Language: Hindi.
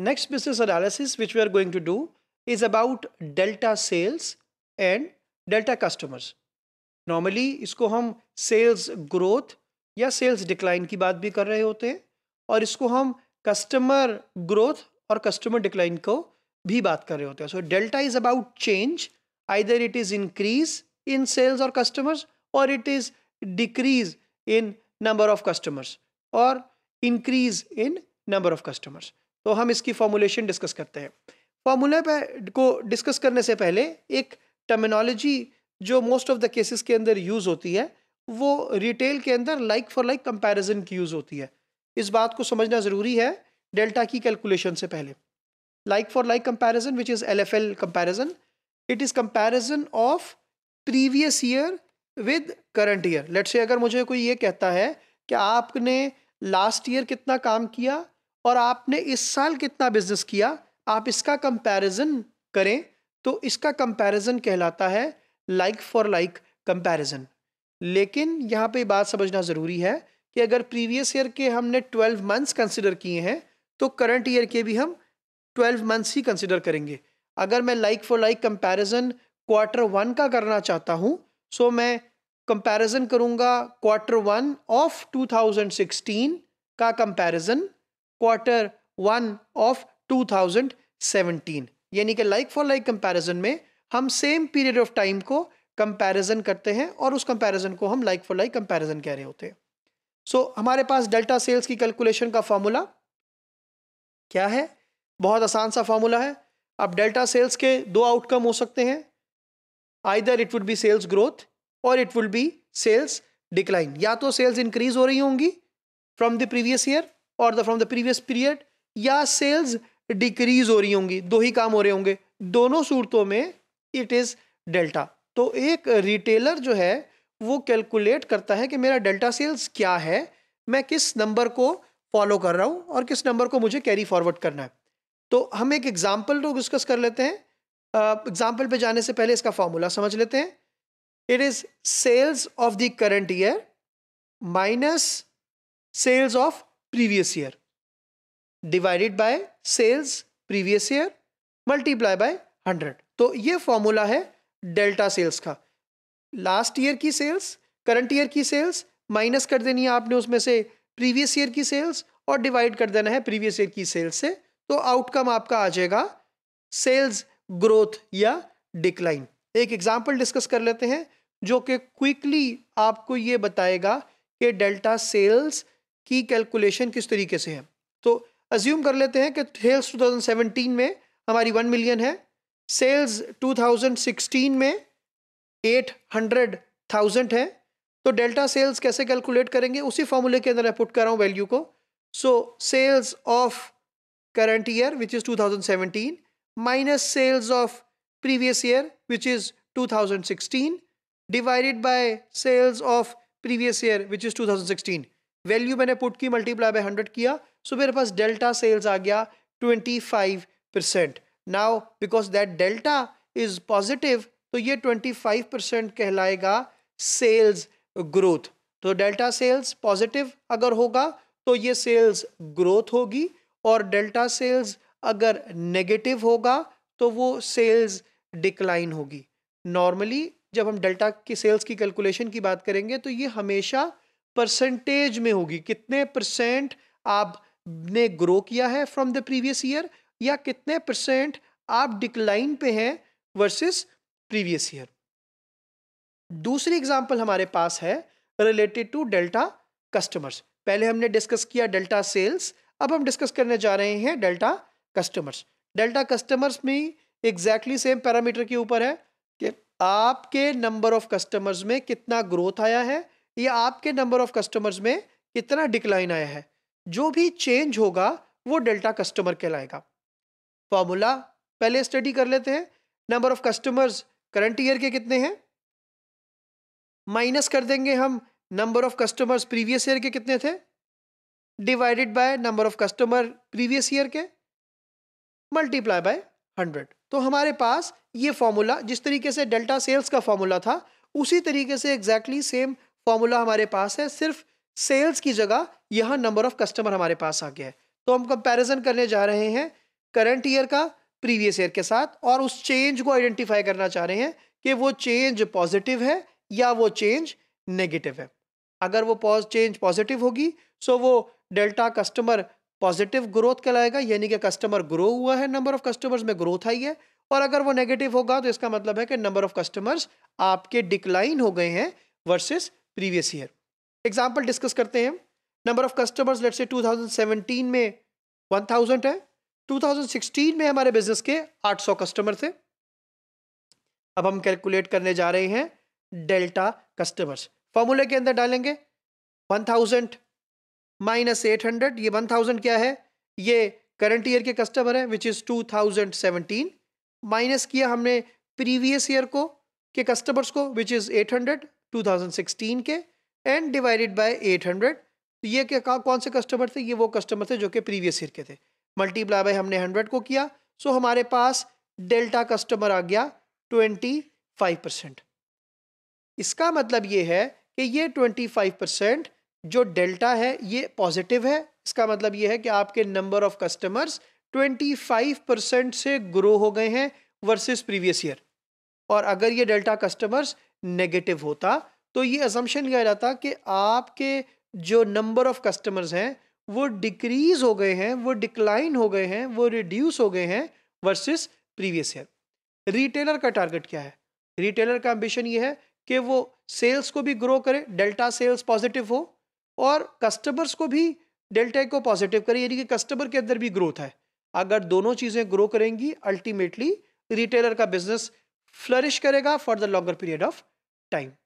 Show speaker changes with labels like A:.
A: Next business analysis which we are going to do is about delta sales and delta customers. Normally isko hum sales growth ya sales decline ki baat bhi kar rahe hote hain aur isko hum customer growth aur customer decline ko bhi baat kar rahe hote hain so delta is about change either it is increase in sales or customers or it is decrease in number of customers or increase in number of customers तो हम इसकी फॉर्मूलेशन डिस्कस करते हैं पे को डिस्कस करने से पहले एक टर्मिनोलॉजी जो मोस्ट ऑफ द केसेस के अंदर यूज़ होती है वो रिटेल के अंदर लाइक फॉर लाइक कंपैरिजन की यूज़ होती है इस बात को समझना ज़रूरी है डेल्टा की कैलकुलेशन से पहले like for like comparison which is L F L comparison it is comparison of previous year with current year let's say अगर मुझे कोई ये कहता है कि आपने लास्ट ईयर कितना काम किया और आपने इस साल कितना बिजनेस किया आप इसका कंपैरिजन करें तो इसका कंपैरिजन कहलाता है लाइक फॉर लाइक कंपैरिजन लेकिन यहाँ पे बात समझना ज़रूरी है कि अगर प्रीवियस ईयर के हमने ट्वेल्व मंथ्स कंसिडर किए हैं तो करंट ईयर के भी हम ट्वेल्व मंथ्स ही कंसिडर करेंगे अगर मैं like for like comparison quarter one का करना चाहता हूँ सो so मैं कंपैरिजन करूँगा क्वार्टर वन ऑफ 2016 का कंपैरिजन क्वार्टर वन ऑफ 2017 यानी कि लाइक फॉर लाइक कंपैरिजन में हम सेम पीरियड ऑफ टाइम को कंपैरिजन करते हैं और उस कंपैरिजन को हम लाइक फॉर लाइक कंपैरिजन कह रहे होते हैं सो so, हमारे पास डेल्टा सेल्स की कैलकुलेशन का फॉर्मूला क्या है बहुत आसान सा फॉर्मूला है अब डेल्टा सेल्स के दो आउटकम हो सकते हैं either it would be sales growth और it would be sales decline या तो सेल्स इंक्रीज हो रही होंगी फ्रॉम द प्रीवियस ईयर और the from the previous period या सेल्स डिक्रीज हो रही होंगी दो ही काम हो रहे होंगे दोनों सूरतों में इट इज़ डेल्टा तो एक रिटेलर जो है वो कैलकुलेट करता है कि मेरा डेल्टा सेल्स क्या है मैं किस नंबर को फॉलो कर रहा हूँ और किस नंबर को मुझे कैरी फॉरवर्ड करना है तो हम एक एग्जाम्पल तो डिस्कस कर लेते हैं एग्जाम्पल uh, पे जाने से पहले इसका फॉर्मूला समझ लेते हैं it is sales of the current year minus sales of previous year divided by sales previous year multiply by 100 तो ये फॉर्मूला है डेल्टा सेल्स का लास्ट ईयर की सेल्स करंट ईयर की सेल्स माइनस कर देनी है आपने उसमें से प्रीवियस ईयर की सेल्स और डिवाइड कर देना है प्रीवियस ईयर की सेल्स से तो आउटकम आपका आ जाएगा सेल्स ग्रोथ या डिक्लाइन एक एग्जांपल डिस्कस कर लेते हैं जो कि क्विकली आपको ये बताएगा कि डेल्टा सेल्स की कैलकुलेशन किस तरीके से है तो अज्यूम कर लेते हैं कि सेल्स 2017 में हमारी वन मिलियन है सेल्स 2016 में एट हंड्रेड थाउजेंड है तो डेल्टा सेल्स कैसे कैलकुलेट करेंगे उसी फॉर्मूले के अंदर मैं पुट कर रहा हूँ वैल्यू को so sales of current year which is 2017 minus sales of previous year which is 2016 divided by sales of previous year which is 2016 value मैंने पुट की मल्टीप्लाई बाय हंड्रेड किया सो मेरे पास डेल्टा सेल्स आ गया twenty five percent now because that delta is positive तो ये ट्वेंटी फाइव परसेंट कहलाएगा सेल्स ग्रोथ तो डेल्टा सेल्स पॉजिटिव अगर होगा तो ये सेल्स ग्रोथ होगी और डेल्टा सेल्स अगर नेगेटिव होगा तो वो सेल्स डिक्लाइन होगी नॉर्मली जब हम डेल्टा की सेल्स की कैलकुलेशन की बात करेंगे तो ये हमेशा परसेंटेज में होगी कितने परसेंट आपने ग्रो किया है फ्रॉम द प्रीवियस ईयर या कितने परसेंट आप डिक्लाइन पे हैं वर्सेस प्रीवियस ईयर दूसरी एग्जांपल हमारे पास है रिलेटेड टू डेल्टा कस्टमर्स पहले हमने डिस्कस किया डेल्टा सेल्स अब हम डिस्कस करने जा रहे हैं डेल्टा कस्टमर्स डेल्टा कस्टमर्स में एग्जैक्टली सेम पैरामीटर के ऊपर है कि आपके नंबर ऑफ कस्टमर्स में कितना ग्रोथ आया है या आपके नंबर ऑफ कस्टमर्स में कितना डिक्लाइन आया है जो भी चेंज होगा वो डेल्टा कस्टमर कहलाएगा फॉर्मूला पहले स्टडी कर लेते हैं number of customers current year के कितने हैं माइनस कर देंगे हम number of customers previous year के कितने थे divided by number of customer previous year के मल्टीप्लाई बाय हंड्रेड तो हमारे पास ये फॉर्मूला जिस तरीके से डेल्टा सेल्स का फॉर्मूला था उसी तरीके से एग्जैक्टली सेम फॉर्मूला हमारे पास है सिर्फ सेल्स की जगह यहाँ नंबर ऑफ कस्टमर हमारे पास आ गया है तो हम कंपैरिजन करने जा रहे हैं करंट ईयर का प्रीवियस ईयर के साथ और उस चेंज को आइडेंटिफाई करना चाह रहे हैं कि वो चेंज पॉजिटिव है या वो चेंज नेगेटिव है अगर वो चेंज पॉजिटिव होगी सो वो डेल्टा कस्टमर पॉजिटिव ग्रोथ कहलाएगा यानी कि कस्टमर ग्रो हुआ है नंबर ऑफ कस्टमर्स में ग्रोथ आई है और अगर वो नेगेटिव होगा तो इसका मतलब है कि नंबर ऑफ कस्टमर्स आपके डिक्लाइन हो गए हैं versus previous year example discuss करते हैं नंबर ऑफ कस्टमर्स लेट से 2017 में 1000 है 2016 में हमारे बिजनेस के 800 कस्टमर थे अब हम कैलकुलेट करने जा रहे हैं डेल्टा कस्टमर्स फॉर्मूले के अंदर डालेंगे 1000 माइनस 800 ये 1000 क्या है ये करंट ईयर के कस्टमर है विच इज़ 2017 माइनस किया हमने प्रीवियस ईयर को के कस्टमर्स को विच इज़ 800 2016 के एंड डिवाइडेड बाय 800 तो ये क्या कौन से कस्टमर थे ये वो कस्टमर थे जो कि प्रीवियस ईयर के थे मल्टीप्लाई बाय हमने 100 को किया सो हमारे पास डेल्टा कस्टमर आ गया 25 परसेंट इसका मतलब ये है कि ये 25 परसेंट जो डेल्टा है ये पॉजिटिव है इसका मतलब ये है कि आपके नंबर ऑफ कस्टमर्स 25 परसेंट से ग्रो हो गए हैं वर्सेस प्रीवियस ईयर और अगर ये डेल्टा कस्टमर्स नेगेटिव होता तो ये असम्पशन किया जाता कि आपके जो नंबर ऑफ़ कस्टमर्स हैं वो डिक्रीज़ हो गए हैं वो डिक्लाइन हो गए हैं वो रिड्यूस हो गए हैं वर्सेस प्रीवियस ईयर रिटेलर का टारगेट क्या है रिटेलर का एम्बिशन ये है कि वो सेल्स को भी ग्रो करे डेल्टा सेल्स पॉजिटिव हो और कस्टमर्स को भी डेल्टा को पॉजिटिव करे यानी कि कस्टमर के अंदर भी ग्रोथ है अगर दोनों चीज़ें ग्रो करेंगी अल्टीमेटली रिटेलर का बिजनेस फ्लरिश करेगा for the longer period of time